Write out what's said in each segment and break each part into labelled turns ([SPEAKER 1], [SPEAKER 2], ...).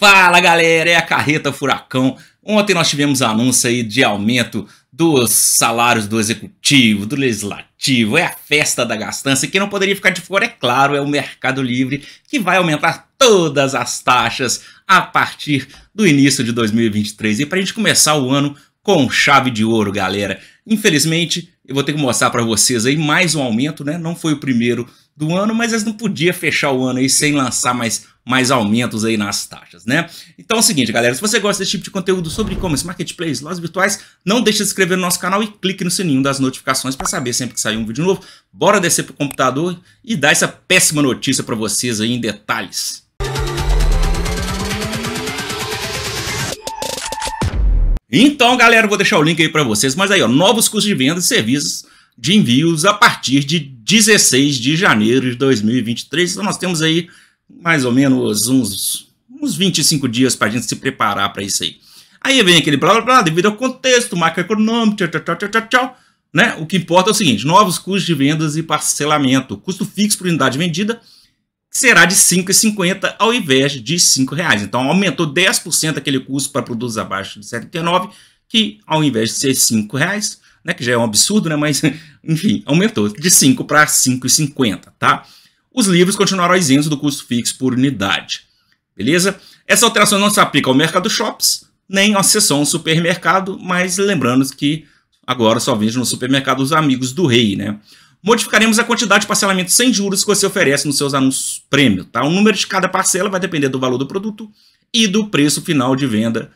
[SPEAKER 1] Fala galera, é a Carreta Furacão. Ontem nós tivemos anúncio aí de aumento dos salários do executivo, do legislativo, é a festa da gastança. E quem não poderia ficar de fora, é claro, é o Mercado Livre, que vai aumentar todas as taxas a partir do início de 2023. E para a gente começar o ano com chave de ouro, galera. Infelizmente, eu vou ter que mostrar para vocês aí mais um aumento, né? Não foi o primeiro do ano, mas eles não podia fechar o ano aí sem lançar mais, mais aumentos aí nas taxas, né? Então é o seguinte, galera, se você gosta desse tipo de conteúdo sobre e-commerce, marketplace, lojas virtuais, não deixe de se inscrever no nosso canal e clique no sininho das notificações para saber sempre que sair um vídeo novo. Bora descer pro computador e dar essa péssima notícia para vocês aí em detalhes. Então, galera, vou deixar o link aí para vocês. Mas aí, ó, novos custos de vendas e serviços de envios a partir de 16 de janeiro de 2023. Então, nós temos aí mais ou menos uns, uns 25 dias para a gente se preparar para isso aí. Aí vem aquele blá blá blá, devido ao contexto macroeconômico, tchau, tchau, tchau, tchau, tchau. Né? O que importa é o seguinte: novos custos de vendas e parcelamento, custo fixo por unidade vendida será de R$ 5,50 ao invés de R$ 5,00. Então aumentou 10% aquele custo para produtos abaixo de 79, que ao invés de ser R$ 5,00, né, que já é um absurdo, né, mas enfim, aumentou de 5 para 5,50, tá? Os livros continuarão isentos do custo fixo por unidade. Beleza? Essa alteração não se aplica ao mercado shops, nem à sessão supermercado, mas lembrando que agora só vende no supermercado os amigos do rei, né? modificaremos a quantidade de parcelamento sem juros que você oferece nos seus anúncios prêmio. Tá? O número de cada parcela vai depender do valor do produto e do preço final de venda,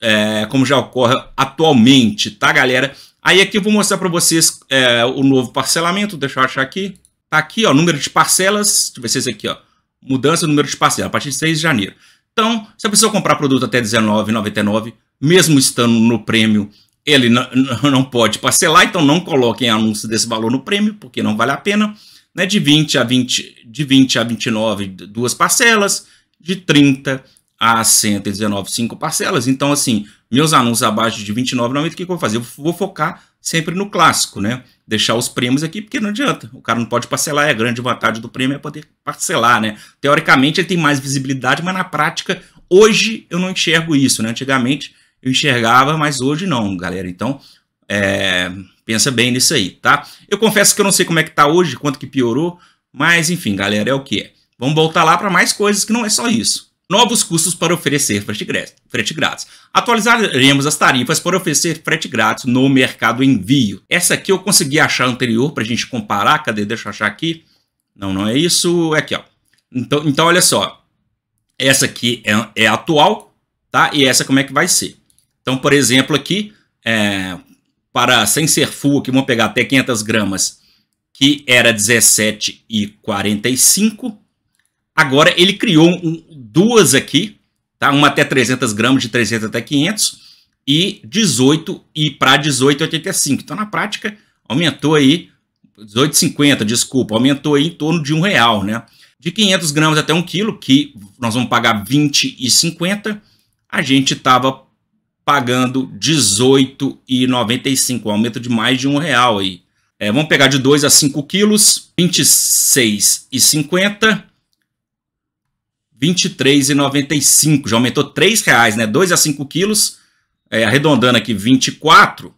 [SPEAKER 1] é, como já ocorre atualmente, tá, galera? Aí aqui eu vou mostrar para vocês é, o novo parcelamento, deixa eu achar aqui. Tá aqui, ó, número de parcelas, deixa eu ver se é esse aqui, ó, mudança do número de parcelas, a partir de 6 de janeiro. Então, se a pessoa comprar produto até R$19,99, mesmo estando no prêmio, ele não, pode parcelar, então não coloquem anúncio desse valor no prêmio, porque não vale a pena. Né? De, 20 a 20, de 20 a 29, duas parcelas. De 30 a 119, cinco parcelas. Então, assim, meus anúncios abaixo de normalmente o que, eu vou fazer? Eu vou focar sempre no clássico, né? Deixar os prêmios aqui, porque não adianta. O cara não pode parcelar, é a grande vantagem do prêmio é poder parcelar, né? Teoricamente, ele tem mais visibilidade, mas na prática, hoje eu não enxergo isso, né? Antigamente, eu enxergava, mas hoje não, galera. Então, é, pensa bem nisso aí, tá? Eu confesso que eu não sei como é que tá hoje, quanto que piorou, mas enfim, galera, é o que é. Vamos voltar lá para mais coisas que não é só isso. Novos custos para oferecer frete grátis. Atualizaremos as tarifas para oferecer frete grátis no mercado envio. Essa aqui eu consegui achar anterior para a gente comparar. Cadê? Deixa eu achar aqui. Não, não é isso. É aqui, ó. Então, então olha só. Essa aqui é, é atual, tá? E essa como é que vai ser? Então, por exemplo, aqui, é, para sem ser full, aqui vamos pegar até 500 gramas, que era 17,45. Agora ele criou um, duas aqui, tá? uma até 300 gramas, de 300 até 500, e 18 e para 18,85. Então, na prática, aumentou aí 18,50, desculpa, aumentou aí em torno de um real, né? De 500 gramas até 1 quilo, que nós vamos pagar 20,50, a gente estava pagando R$ 18,95, um aumento de mais de um real aí. É, vamos pegar de 2 a 5 quilos, R$ 26,50. 23,95, já aumentou R$ reais, né? 2 a 5 quilos, é, arredondando aqui 24,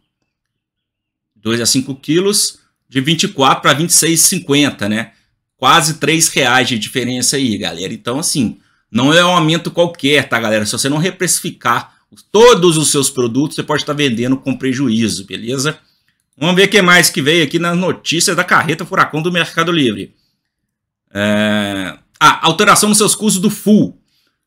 [SPEAKER 1] 2 a 5 quilos, de 24 para 26,50, né? Quase 3 reais de diferença aí, galera. Então, assim, não é um aumento qualquer, tá, galera? Se você não reprecificar todos os seus produtos você pode estar vendendo com prejuízo, beleza? Vamos ver o que mais que veio aqui nas notícias da carreta furacão do Mercado Livre. É... Ah, alteração nos seus custos do full.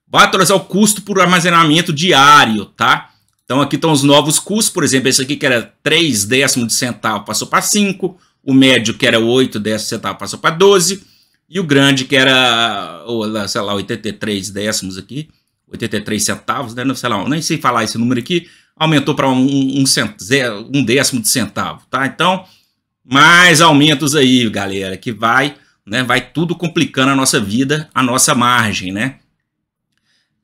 [SPEAKER 1] Vai atualizar o custo por armazenamento diário, tá? Então aqui estão os novos custos, por exemplo, esse aqui que era 3 décimos de centavo passou para 5, o médio que era 8 décimos de centavo passou para 12, e o grande que era, sei lá, 83 décimos aqui, 83 centavos, né? Não sei lá, nem sei falar esse número aqui, aumentou para um, um, um, décimo de centavo, tá? Então, mais aumentos aí, galera, que vai, né? Vai tudo complicando a nossa vida, a nossa margem, né?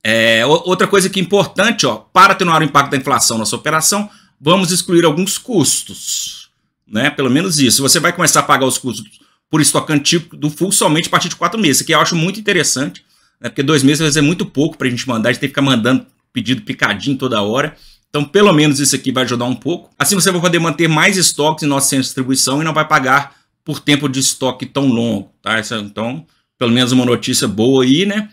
[SPEAKER 1] É, outra coisa que é importante, ó, para atenuar o impacto da inflação na sua operação, vamos excluir alguns custos, né? Pelo menos isso. Você vai começar a pagar os custos por estocante antigo do full somente a partir de quatro meses, que eu acho muito interessante, né? porque dois meses vai ser é muito pouco para a gente mandar, a gente tem que ficar mandando pedido picadinho toda hora. Então, pelo menos isso aqui vai ajudar um pouco. Assim você vai poder manter mais estoques em nosso centro de distribuição e não vai pagar por tempo de estoque tão longo. Tá? É, então, pelo menos uma notícia boa aí, né?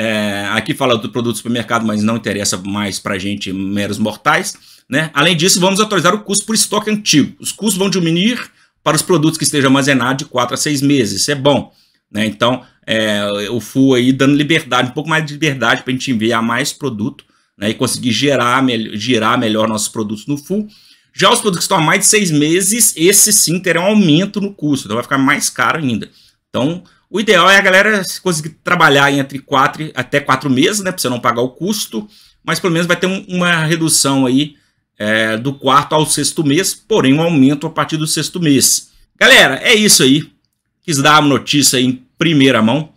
[SPEAKER 1] É, aqui fala do produto do supermercado, mas não interessa mais para gente, meros mortais. Né? Além disso, vamos atualizar o custo por estoque antigo. Os custos vão diminuir para os produtos que estejam armazenados de 4 a 6 meses. Isso é bom. Né? Então, é, o full aí dando liberdade, um pouco mais de liberdade para a gente enviar mais produto né? e conseguir gerar, gerar melhor nossos produtos no full. Já os produtos que estão há mais de seis meses, esse sim terá um aumento no custo, então vai ficar mais caro ainda. Então, o ideal é a galera conseguir trabalhar entre quatro até quatro meses, né? Para você não pagar o custo, mas pelo menos vai ter um, uma redução aí é, do quarto ao sexto mês, porém um aumento a partir do sexto mês. Galera, é isso aí quis dar uma notícia em primeira mão,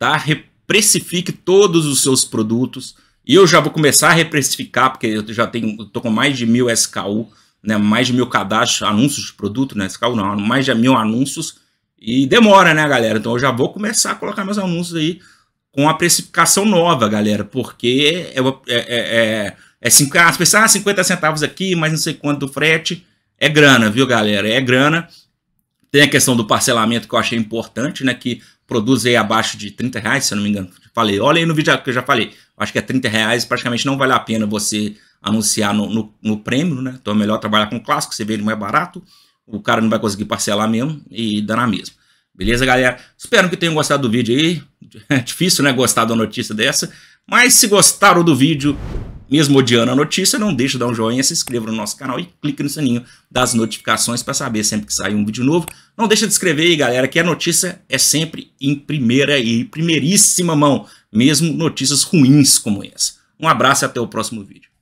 [SPEAKER 1] tá? Reprecifique todos os seus produtos. E eu já vou começar a reprecificar, porque eu já tenho, eu tô com mais de mil SKU, né? Mais de mil cadastros, anúncios de produto, né? SKU não, mais de mil anúncios. E demora, né, galera? Então eu já vou começar a colocar meus anúncios aí com a precificação nova, galera, porque é, é, é, é, cinco, 50 centavos aqui, mas não sei quanto do frete. É grana, viu, galera? É grana. Tem a questão do parcelamento que eu achei importante, né? Que produz aí abaixo de 30 reais, se eu não me engano. Falei, olha aí no vídeo que eu já falei. Acho que é 30 reais, praticamente não vale a pena você anunciar no, no, no prêmio, né? Então é melhor trabalhar com clássico, você vê ele mais barato. O cara não vai conseguir parcelar mesmo e dá na mesma. Beleza, galera? Espero que tenham gostado do vídeo aí. É difícil, né? Gostar da notícia dessa. Mas se gostaram do vídeo, mesmo odiando a notícia, não deixe de dar um joinha, se inscreva no nosso canal e clique no sininho das notificações para saber sempre que sair um vídeo novo. Não deixe de escrever aí, galera, que a notícia é sempre em primeira e primeiríssima mão, mesmo notícias ruins como essa. Um abraço e até o próximo vídeo.